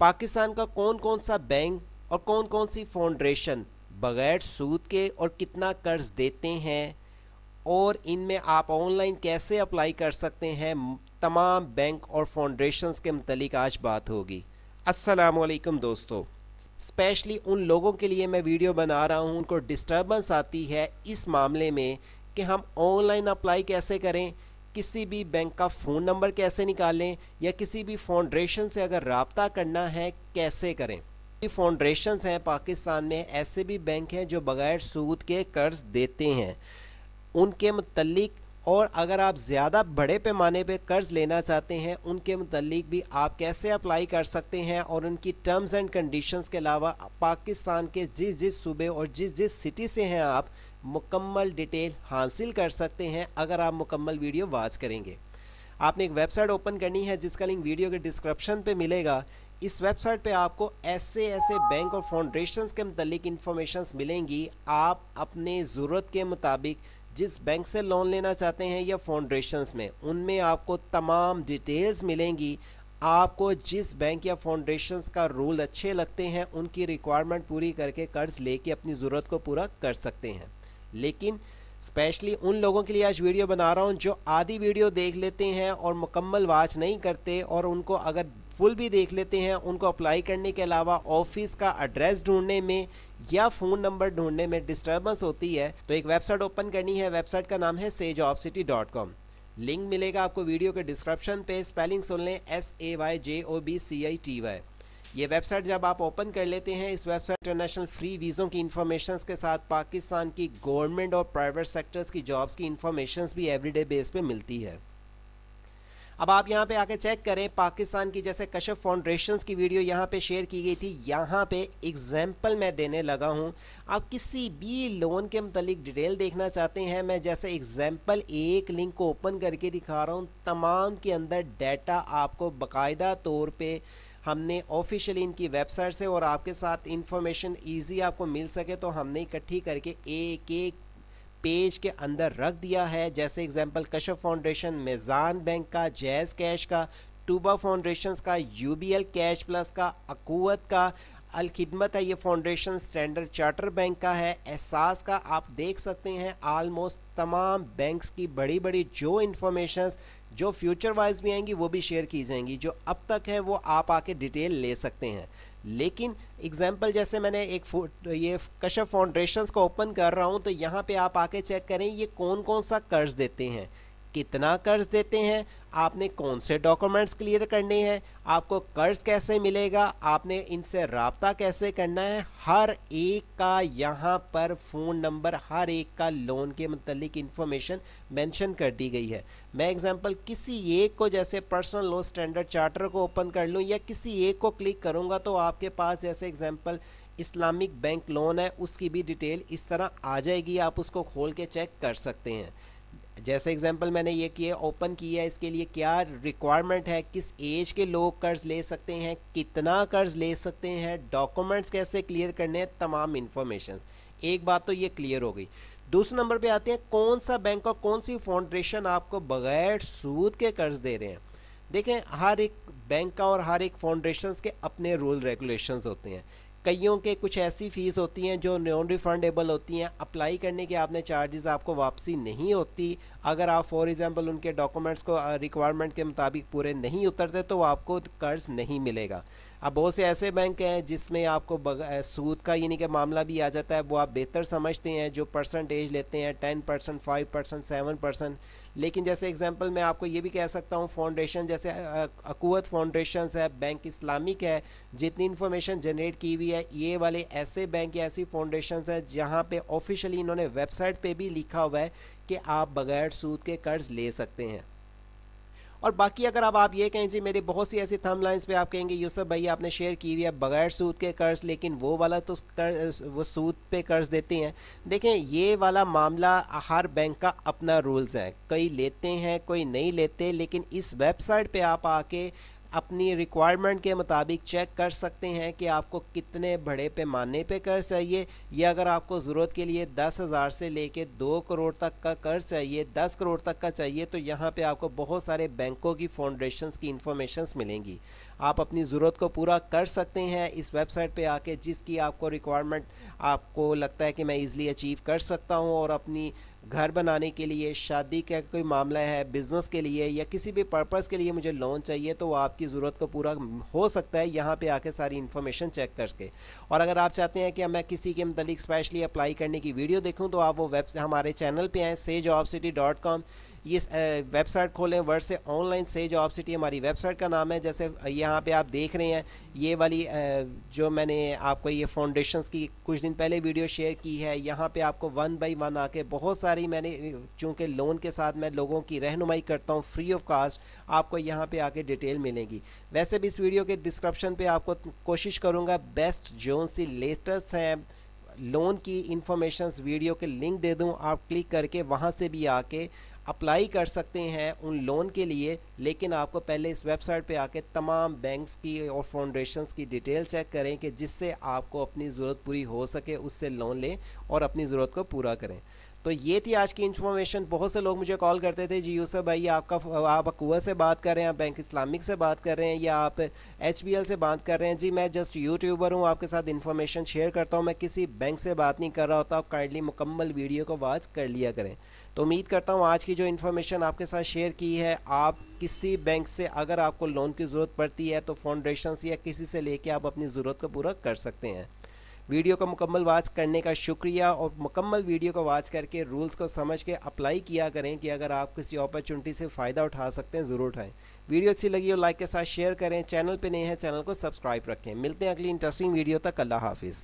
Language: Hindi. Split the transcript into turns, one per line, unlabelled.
पाकिस्तान का कौन कौन सा बैंक और कौन कौन सी फाउंडेशन बगैर सूद के और कितना कर्ज देते हैं और इनमें आप ऑनलाइन कैसे अप्लाई कर सकते हैं तमाम बैंक और फाउंडेशंस के मतलब आज बात होगी असलकम दोस्तों स्पेशली उन लोगों के लिए मैं वीडियो बना रहा हूँ उनको डिस्टर्बेंस आती है इस मामले में कि हम ऑनलाइन अप्लाई कैसे करें किसी भी बैंक का फ़ोन नंबर कैसे निकालें या किसी भी फाउंडेशन से अगर रबता करना है कैसे करें फाउंडेशन हैं पाकिस्तान में ऐसे भी बैंक हैं जो बग़ैर सूद के कर्ज देते हैं उनके मतलब और अगर आप ज़्यादा बड़े पैमाने पे कर्ज़ लेना चाहते हैं उनके मतलब भी आप कैसे अप्लाई कर सकते हैं और उनकी टर्म्स एंड कंडीशंस के अलावा पाकिस्तान के जिस जिस सूबे और जिस जिस सिटी से हैं आप मुकम्मल डिटेल हासिल कर सकते हैं अगर आप मुकम्मल वीडियो वाच करेंगे आपने एक वेबसाइट ओपन करनी है जिसका लिंक वीडियो के डिस्क्रिप्शन पे मिलेगा इस वेबसाइट पे आपको ऐसे ऐसे बैंक और फाउंडेशंस के मतलब इन्फॉर्मेशन मिलेंगी आप अपने ज़रूरत के मुताबिक जिस बैंक से लोन लेना चाहते हैं या फाउंडेशंस में उनमें आपको तमाम डिटेल्स मिलेंगी आपको जिस बैंक या फाउंडेशंस का रूल अच्छे लगते हैं उनकी रिक्वायरमेंट पूरी करके कर्ज लेके अपनी ज़रूरत को पूरा कर सकते हैं लेकिन स्पेशली उन लोगों के लिए आज वीडियो बना रहा हूँ जो आधी वीडियो देख लेते हैं और मुकम्मल वाच नहीं करते और उनको अगर फुल भी देख लेते हैं उनको अप्लाई करने के अलावा ऑफिस का एड्रेस ढूंढने में या फ़ोन नंबर ढूंढने में डिस्टर्बेंस होती है तो एक वेबसाइट ओपन करनी है वेबसाइट का नाम है सेज लिंक मिलेगा आपको वीडियो के डिस्क्रिप्शन पे स्पेलिंग सुन लें S A Y J O B C I T Y ये वेबसाइट जब आप ओपन कर लेते हैं इस वेबसाइट इंटरनेशनल फ्री वीज़ों की इन्फॉर्मेशन के साथ पाकिस्तान की गवर्नमेंट और प्राइवेट सेक्टर्स की जॉब्स की इन्फॉर्मेशन भी एवरीडे बेस पे मिलती है अब आप यहाँ पे आके चेक करें पाकिस्तान की जैसे कश्यप फाउंडेशन की वीडियो यहाँ पे शेयर की गई थी यहाँ पे एग्जाम्पल मैं देने लगा हूँ आप किसी भी लोन के मतलब डिटेल देखना चाहते हैं मैं जैसे एग्जाम्पल एक लिंक को ओपन करके दिखा रहा हूँ तमाम के अंदर डाटा आपको बाकायदा तौर पर हमने ऑफिशियली इनकी वेबसाइट से और आपके साथ इन्फॉर्मेशन ईजी आपको मिल सके तो हमने इकट्ठी करके एक एक पेज के अंदर रख दिया है जैसे example Kashf foundation Meezan bank का जैज़ कैश का टूबा फाउंडेशन का यू कैश प्लस का अकूत का अलखिदमत है ये फाउंडेशन स्टैंडर्ड चार्टर बैंक का है एहसास का आप देख सकते हैं आलमोस्ट तमाम बैंक्स की बड़ी बड़ी जो इन्फॉर्मेशंस जो फ्यूचर वाइज भी आएंगी वो भी शेयर की जाएंगी जो अब तक है वो आप आके डिटेल ले सकते हैं लेकिन एग्जाम्पल जैसे मैंने एक ये कश्यप फाउंडेशन को ओपन कर रहा हूँ तो यहाँ पे आप आके चेक करें ये कौन कौन सा कर्ज देते हैं कितना कर्ज देते हैं आपने कौन से डॉक्यूमेंट्स क्लियर करने हैं आपको कर्ज कैसे मिलेगा आपने इनसे रबता कैसे करना है हर एक का यहाँ पर फ़ोन नंबर हर एक का लोन के मतलब इन्फॉर्मेशन मेंशन कर दी गई है मैं एग्जांपल किसी एक को जैसे पर्सनल लोन स्टैंडर्ड चार्टर को ओपन कर लूँ या किसी एक को क्लिक करूँगा तो आपके पास जैसे एग्जाम्पल इस्लामिक बैंक लोन है उसकी भी डिटेल इस तरह आ जाएगी आप उसको खोल के चेक कर सकते हैं जैसे एग्जांपल मैंने ये किए ओपन किया है इसके लिए क्या रिक्वायरमेंट है किस एज के लोग कर्ज़ ले सकते हैं कितना कर्ज़ ले सकते हैं डॉक्यूमेंट्स कैसे क्लियर करने हैं तमाम इन्फॉर्मेशन एक बात तो ये क्लियर हो गई दूसरे नंबर पे आते हैं कौन सा बैंक और कौन सी फाउंडेशन आपको बगैर सूद के कर्ज दे रहे हैं देखें हर एक बैंक का और हर एक फाउंडेशन के अपने रूल रेगुलेशन होते हैं कईयों के कुछ ऐसी फ़ीस होती हैं जो नॉन रिफंडेबल होती हैं अप्लाई करने के आपने चार्जेस आपको वापसी नहीं होती अगर आप फॉर एग्ज़ाम्पल उनके डॉक्यूमेंट्स को रिक्वायरमेंट uh, के मुताबिक पूरे नहीं उतरते तो आपको कर्ज़ नहीं मिलेगा अब बहुत से ऐसे बैंक हैं जिसमें आपको सूद का यानी कि मामला भी आ जाता है वो आप बेहतर समझते हैं जो परसेंटेज लेते हैं ten percent five percent seven percent लेकिन जैसे एग्जांपल मैं आपको ये भी कह सकता हूँ फाउंडेशन जैसे अकूत फाउंडेशन है बैंक इस्लामिक है जितनी इन्फॉर्मेशन जनरेट की हुई है ये वाले ऐसे बैंक या ऐसी फाउंडेशन हैं जहाँ पर ऑफिशियली इन्होंने वेबसाइट पर भी लिखा हुआ है कि आप बगैर सूद के कर्ज़ ले सकते हैं और बाकी अगर अब आप ये कहें जी मेरे बहुत सी ऐसी थम लाइन्स पर आप कहेंगे यूसफ भाई आपने शेयर की हुई है बगैर सूद के कर्ज लेकिन वो वाला तो वो सूद पे कर्ज देते हैं देखें ये वाला मामला हर बैंक का अपना रूल्स है कई लेते हैं कोई नहीं लेते लेकिन इस वेबसाइट पर आप आके अपनी रिक्वायरमेंट के मुताबिक चेक कर सकते हैं कि आपको कितने बड़े पैमाने पे कर्ज चाहिए या अगर आपको ज़रूरत के लिए दस हज़ार से लेके दो करोड़ तक का कर्ज चाहिए दस करोड़ तक का चाहिए तो यहाँ पे आपको बहुत सारे बैंकों की फाउंडेशन की इन्फॉर्मेशन मिलेंगी आप अपनी ज़रूरत को पूरा कर सकते हैं इस वेबसाइट पे आके जिसकी आपको रिक्वायरमेंट आपको लगता है कि मैं इजीली अचीव कर सकता हूँ और अपनी घर बनाने के लिए शादी का कोई मामला है बिज़नेस के लिए या किसी भी पर्पज़ के लिए मुझे लोन चाहिए तो वो आपकी ज़रूरत को पूरा हो सकता है यहाँ पे आके सारी इन्फॉर्मेशन चेक करके और अगर आप चाहते हैं कि मैं किसी के मतलब स्पेशली अप्लाई करने की वीडियो देखूँ तो आप वो वेब हमारे चैनल पर आएँ से जॉब सिटी डॉट कॉम ये वेबसाइट खोलें वर्ड से ऑनलाइन से जॉब सिटी हमारी वेबसाइट का नाम है जैसे यहाँ पे आप देख रहे हैं ये वाली जो मैंने आपको ये फाउंडेशन की कुछ दिन पहले वीडियो शेयर की है यहाँ पे आपको वन बाई वन आके बहुत सारी मैंने चूँकि लोन के साथ मैं लोगों की रहनुमाई करता हूँ फ्री ऑफ कास्ट आपको यहाँ पर आके डिटेल मिलेगी वैसे भी इस वीडियो के डिस्क्रिप्शन पर आपको कोशिश करूँगा बेस्ट जोन सी लेटेस्ट हैं लोन की इन्फॉर्मेशन वीडियो के लिंक दे दूं आप क्लिक करके वहां से भी आके अप्लाई कर सकते हैं उन लोन के लिए लेकिन आपको पहले इस वेबसाइट पे आके तमाम बैंक्स की और फाउंडेशंस की डिटेल चेक करें कि जिससे आपको अपनी ज़रूरत पूरी हो सके उससे लोन लें और अपनी ज़रूरत को पूरा करें तो ये थी आज की इन्फॉर्मेशन बहुत से लोग मुझे कॉल करते थे जी यूसफ भाई आपका आप अकूआ से बात कर रहे हैं आप बैंक इस्लामिक से बात कर रहे हैं या आप एच से बात कर रहे हैं जी मैं जस्ट यूट्यूबर हूँ आपके साथ इन्फॉर्मेशन शेयर करता हूँ मैं किसी बैंक से बात नहीं कर रहा होता आप काइंडली मुकम्मल वीडियो को वॉच कर लिया करें तो उम्मीद करता हूँ आज की जो इन्फॉर्मेशन आपके साथ शेयर की है आप किसी बैंक से अगर आपको लोन की ज़रूरत पड़ती है तो फाउंडेशन या किसी से लेके आप अपनी ज़रूरत को पूरा कर सकते हैं वीडियो का मुकम्मल वाच करने का शुक्रिया और मुकम्मल वीडियो को वाच करके रूल्स को समझ के अप्लाई किया करें कि अगर आप किसी अपॉर्चुनिटी से फ़ायदा उठा सकते हैं ज़रूर उठाएँ वीडियो अच्छी लगी हो लाइक के साथ शेयर करें चैनल पे नए हैं चैनल को सब्सक्राइब रखें मिलते हैं अगली इंटरेस्टिंग वीडियो तक अल्लाह हाफिज़